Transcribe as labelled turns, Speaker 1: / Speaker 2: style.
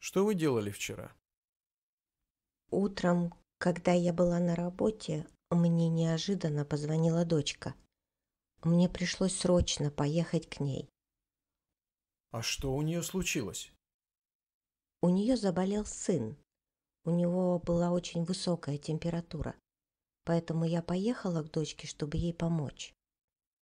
Speaker 1: Что вы делали вчера?
Speaker 2: Утром, когда я была на работе, мне неожиданно позвонила дочка. Мне пришлось срочно поехать к ней.
Speaker 3: А что у нее случилось?
Speaker 2: У нее заболел сын. У него была очень высокая температура. Поэтому я поехала к дочке, чтобы ей помочь.